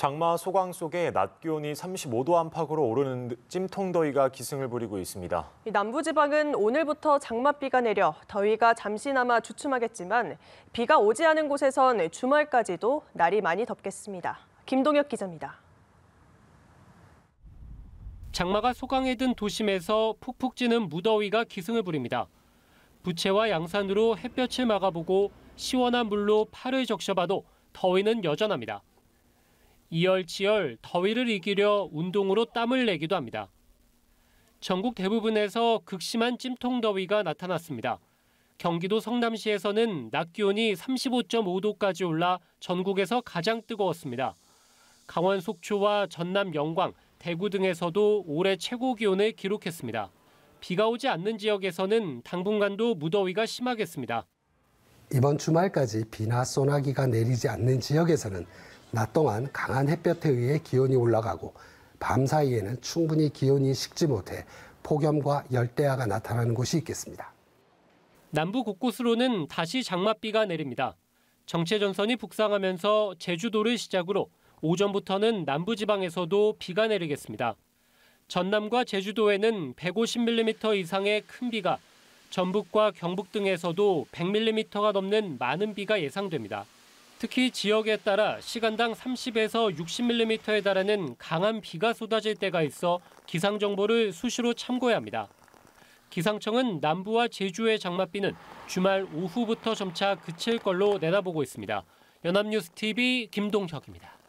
장마 소강 속에 낮 기온이 35도 안팎으로 오르는 찜통더위가 기승을 부리고 있습니다. 남부지방은 오늘부터 장맛비가 내려 더위가 잠시나마 주춤하겠지만 비가 오지 않은 곳에선 주말까지도 날이 많이 덥겠습니다. 김동혁 기자입니다. 장마가 소강에 든 도심에서 푹푹 찌는 무더위가 기승을 부립니다. 부채와 양산으로 햇볕을 막아보고 시원한 물로 팔을 적셔봐도 더위는 여전합니다. 이열치열 더위를 이기려 운동으로 땀을 내기도 합니다. 전국 대부분에서 극심한 찜통 더위가 나타났습니다. 경기도 성남시에서는 낮 기온이 35.5도까지 올라 전국에서 가장 뜨거웠습니다. 강원 속초와 전남 영광, 대구 등에서도 올해 최고 기온을 기록했습니다. 비가 오지 않는 지역에서는 당분간도 무더위가 심하겠습니다. 이번 주말까지 비나 소나기가 내리지 않는 지역에서는 낮 동안 강한 햇볕에 의해 기온이 올라가고 밤 사이에는 충분히 기온이 식지 못해 폭염과 열대야가 나타나는 곳이 있겠습니다. 남부 곳곳으로는 다시 장맛비가 내립니다. 정체 전선이 북상하면서 제주도를 시작으로 오전부터는 남부 지방에서도 비가 내리겠습니다. 전남과 제주도에는 150mm 이상의 큰 비가, 전북과 경북 등에서도 100mm가 넘는 많은 비가 예상됩니다. 특히 지역에 따라 시간당 30에서 60mm에 달하는 강한 비가 쏟아질 때가 있어 기상 정보를 수시로 참고해야 합니다. 기상청은 남부와 제주의 장맛비는 주말 오후부터 점차 그칠 걸로 내다보고 있습니다. 연합뉴스 TV 김동혁입니다.